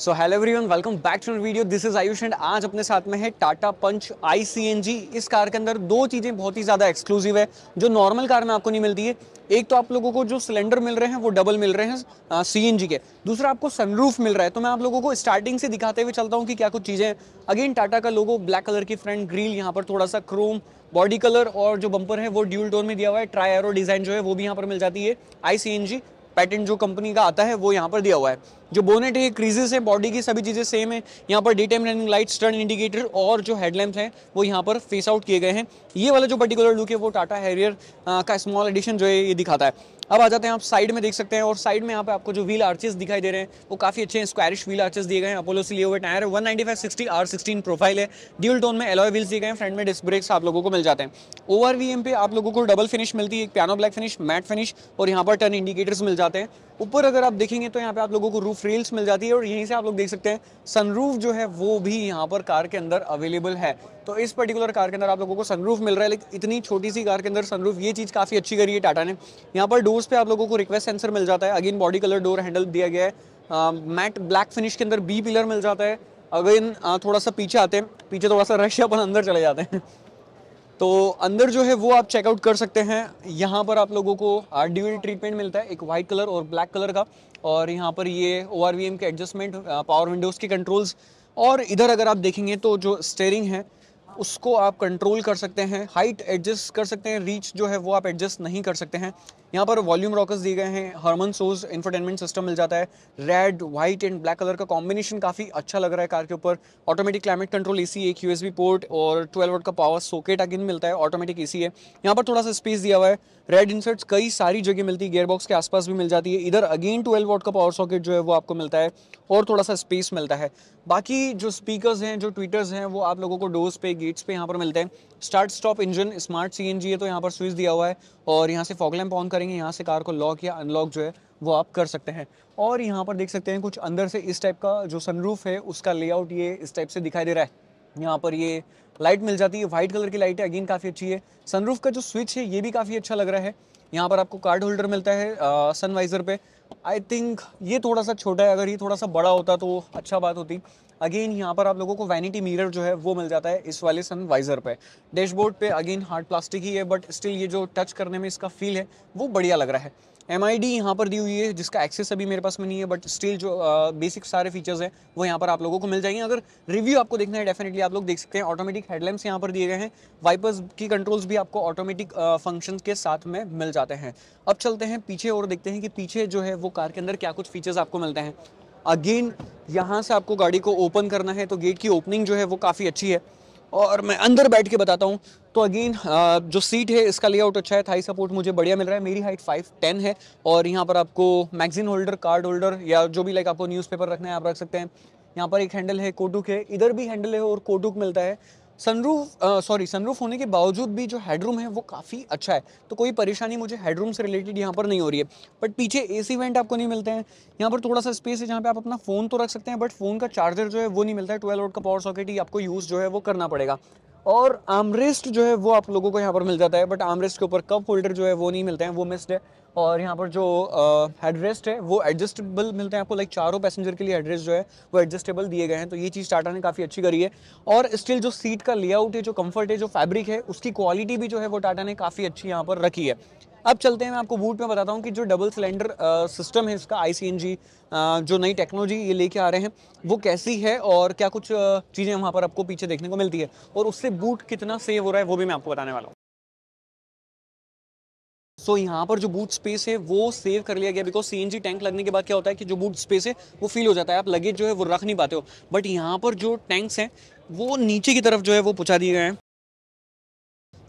so hello everyone welcome back to video this is Ayush and आज अपने साथ में है टाटा पंच जी इस कार के अंदर दो चीज़ें बहुत ही ज़्यादा एक्सक्लूसिव है जो नॉर्मल कार में आपको नहीं मिलती है एक तो आप लोगों को जो सिलेंडर मिल रहे हैं वो डबल मिल रहे हैं जी के दूसरा आपको सनरूफ मिल रहा है तो मैं आप लोगों को स्टार्टिंग से दिखाते हुए चलता हूँ कि क्या कुछ चीज़ें हैं अगेन टाटा का लोगो ब्लैक कलर की फ्रंट ग्रील यहाँ पर थोड़ा सा क्रोम बॉडी कलर और जो बंपर है वो ड्यूल टोन में दिया हुआ है ट्राई एरो डिज़ाइन जो है वो भी यहाँ पर मिल जाती है आई पैटर्न जो कंपनी का आता है वो यहाँ पर दिया हुआ है जो बोनेट है क्रीजेस है बॉडी की सभी चीज़ें सेम है यहाँ पर day time running lights turn indicator और जो हेडलैम्प हैं वो यहाँ पर फेस आउट किए गए हैं ये वाला जो पर्टिकुलर लुक है वो टाटा हैरियर का स्मॉल एडिशन जो है ये दिखाता है अब आ जाते हैं आप साइड में देख सकते हैं और साइड में यहाँ पे आपको जो व्हील आर्चेस दिखाई दे रहे हैं वो काफी अच्छे हैं स्क्वायरिश व्हील आर्चेस दिए गए हैं अपोलो से लिए हुए टायर है one ninety five sixty R sixteen profile है ड्यूल टोन में एलॉय व्हील्स दिए गए हैं फ्रंट में डिस्क ब्रेक्स आप लोगों को मिल जाते हैं ओवर वी पे आप लोगों को डबल फिनिश मिलती है एक piano black finish matte finish और यहाँ पर टर्न इंडिकेटर्स मिल जाते हैं ऊपर अगर आप देखेंगे तो यहाँ पे आप लोगों को रूफ रेल्स मिल जाती है और यहीं से आप लोग देख सकते हैं सनरूफ जो है वो भी यहाँ पर कार के अंदर अवेलेबल है तो इस पर्टिकुलर कार के अंदर आप लोगों को सनरूफ मिल रहा है लेकिन इतनी छोटी सी कार के अंदर सनरूफ ये चीज़ काफ़ी अच्छी करी है टाटा ने यहाँ पर डोर्स पे आप लोगों को रिक्वेस्ट सेंसर मिल जाता है again body colour door handle दिया गया है मैट ब्लैक फिनिश के अंदर बी पिलर मिल जाता है अगेन थोड़ा सा पीछे आते हैं पीछे थोड़ा सा रशिया पर अंदर चले जाते हैं तो अंदर जो है वो आप चेकआउट कर सकते हैं यहाँ पर आप लोगों को डी ट्रीटमेंट मिलता है एक वाइट कलर और ब्लैक कलर का और यहाँ पर ये ओ के एडजस्टमेंट पावर विंडोज़ के कंट्रोल्स और इधर अगर आप देखेंगे तो जो स्टेयरिंग है उसको आप कंट्रोल कर सकते हैं हाइट एडजस्ट कर सकते हैं रीच जो है वो आप एडजस्ट नहीं कर सकते हैं यहाँ पर वॉल्यूम रॉकर्स दिए गए हैं हार्मन सोज इंफरटेनमेंट सिस्टम मिल जाता है red white and black colour का कॉम्बिनेशन काफ़ी अच्छा लग रहा है कार के ऊपर ऑटोमेटिक क्लाइमेट कंट्रोल एसी एक यूएसबी पोर्ट और ट्वेल्व वोट का पावर सोकेट अगेन मिलता है ऑटोमेटिक ए है यहाँ पर थोड़ा सा स्पेस दिया हुआ है रेड इंसर्ट्स कई सारी जगह मिलती है गेयरबॉक्स के आसपास भी मिल जाती है इधर अगेन ट्वेल्व वोट का पावर सॉकेट जो है वो आपको मिलता है और थोड़ा सा स्पेस मिलता है बाकी जो स्पीकर्स हैं जो ट्विटर्स हैं वो आप लोगों को डोज पे गेट्स पे यहाँ पर मिलते हैं स्टार्ट स्टॉप इंजन स्मार्ट सी है तो यहाँ पर स्विच दिया हुआ है और यहाँ से फॉगलैम ऑन करेंगे यहाँ से कार को लॉक या अनलॉक जो है वो आप कर सकते हैं और यहाँ पर देख सकते हैं कुछ अंदर से इस टाइप का जो सनरूफ है उसका लेआउट ये इस टाइप से दिखाई दे रहा है यहाँ पर ये लाइट मिल जाती है व्हाइट कलर की लाइट है अगेन काफ़ी अच्छी है सनरूफ का जो स्विच है ये भी काफ़ी अच्छा लग रहा है यहाँ पर आपको कार्ड होल्डर मिलता है सनवाइज़र पे आई थिंक ये थोड़ा सा छोटा है अगर ये थोड़ा सा बड़ा होता तो अच्छा बात होती अगेन यहाँ पर आप लोगों को वैनिटी मिरर जो है वो मिल जाता है इस वाले सन वाइजर पे डैशबोर्ड पे अगेन हार्ड प्लास्टिक ही है बट स्टिल ये जो टच करने में इसका फील है वो बढ़िया लग रहा है एम आई डी यहाँ पर दी हुई है जिसका एक्सेस अभी मेरे पास में नहीं है बट स्टिल जो बेसिक uh, सारे फीचर्स हैं वो यहाँ पर आप लोगों को मिल जाएंगे अगर रिव्यू आपको देखना है डेफिनेटली आप लोग देख सकते हैं ऑटोमेटिक हेडलैम्प्स यहाँ पर दिए गए हैं वाइपर्स की कंट्रोल्स भी आपको ऑटोमेटिक फंक्शन uh, के साथ में मिल जाते हैं अब चलते हैं पीछे और देखते हैं कि पीछे जो है वो कार के अंदर क्या कुछ फीचर्स आपको मिलते हैं अगेन यहाँ से आपको गाड़ी को ओपन करना है तो गेट की ओपनिंग जो है वो काफ़ी अच्छी है और मैं अंदर बैठ के बताता हूँ तो अगेन जो सीट है इसका लेआउट अच्छा है थाई सपोर्ट मुझे बढ़िया मिल रहा है मेरी हाइट फाइव टेन है और यहाँ पर आपको मैगजीन होल्डर कार्ड होल्डर या जो भी लाइक आपको न्यूज़पेपर रखना है आप रख सकते हैं यहाँ पर एक हैंडल है कोटुक है इधर भी हैंडल है और कोटुक मिलता है सनरूफ सॉरी सनरूफ होने के बावजूद भी जो हेडरूम है वो काफ़ी अच्छा है तो कोई परेशानी मुझे हेडरूम से रिलेटेड यहाँ पर नहीं हो रही है बट पीछे ए सी वेंट आपको नहीं मिलते हैं यहाँ पर थोड़ा सा स्पेस है जहाँ पे आप अपना फ़ोन तो रख सकते हैं बट फ़ोन का चार्जर जो है वो नहीं मिलता है ट्वेल्व वोट का पावर सॉकेट ही आपको यूज़ जो है वो करना पड़ेगा और आमरेस्ट जो है वो आप लोगों को यहाँ पर मिल जाता है बट आमरेस्ट के ऊपर कप होल्डर जो है वो नहीं मिलते हैं वो मिस्ड है और यहाँ पर जो हेडरेस्ट है वो एडजस्टेबल मिलते हैं आपको लाइक चारों पैसेंजर के लिए हेडरेस्ट जो है वो एडजस्टेबल दिए गए हैं तो ये चीज़ टाटा ने काफ़ी अच्छी करी है और स्टिल जो सीट का लेआउट है जो कंफर्ट है जो फैब्रिक है उसकी क्वालिटी भी जो है वो टाटा ने काफ़ी अच्छी यहाँ पर रखी है अब चलते हैं मैं आपको बूट में बताता हूँ कि जो डबल सिलेंडर सिस्टम है इसका आई जो नई टेक्नोलॉजी ये लेके आ रहे हैं वो कैसी है और क्या कुछ चीज़ें वहाँ पर आपको पीछे देखने को मिलती है और उससे बूट कितना सेव हो रहा है वो भी मैं आपको बताने वाला हूँ सो so, यहाँ पर जो बूट स्पेस है वो सेव कर लिया गया बिकॉज सी टैंक लगने के बाद क्या होता है कि जो बूट स्पेस है वो फील हो जाता है आप लगेज जो है वो रख नहीं पाते हो बट यहाँ पर जो टैंक्स हैं वो नीचे की तरफ जो है वो पहुँचा दिए गए हैं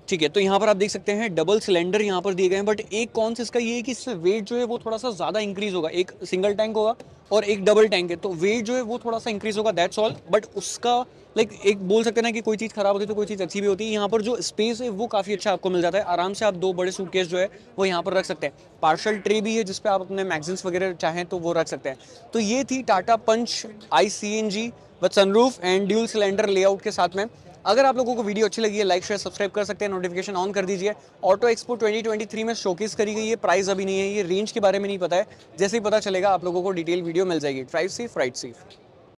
ठीक है तो यहाँ पर आप देख सकते हैं डबल सिलेंडर यहाँ पर दिए गए हैं बट एक कौन से इसका ये है कि इससे वेट जो है वो थोड़ा सा ज़्यादा इंक्रीज होगा एक सिंगल टैंक होगा और एक डबल टैंक है तो वेट जो है वो थोड़ा सा इंक्रीज होगा दैट्स ऑल बट उसका लाइक like, एक बोल सकते हैं ना कि कोई चीज़ खराब होती है तो कोई चीज़ अच्छी भी होती है यहाँ पर जो स्पेस है वो काफ़ी अच्छा आपको मिल जाता है आराम से आप दो बड़े सूटकेस जो है वो यहाँ पर रख सकते हैं पार्शल ट्रे भी है जिसपे आप अपने मैगजीन्स वगैरह चाहें तो वो रख सकते हैं तो ये थी Tata Punch I C N G sunroof and dual cylinder layout के साथ में अगर आप लोगों को वीडियो अच्छी लगी है लाइक शेयर सब्सक्राइब कर सकते हैं नोटिफिकेशन ऑन कर दीजिए ऑटो एक्सपो 2023 में शोकेस करी गई है प्राइस अभी नहीं है ये रेंज के बारे में नहीं पता है जैसे ही पता चलेगा आप लोगों को डिटेल वीडियो मिल जाएगी ट्राइव सेफ राइट सेफ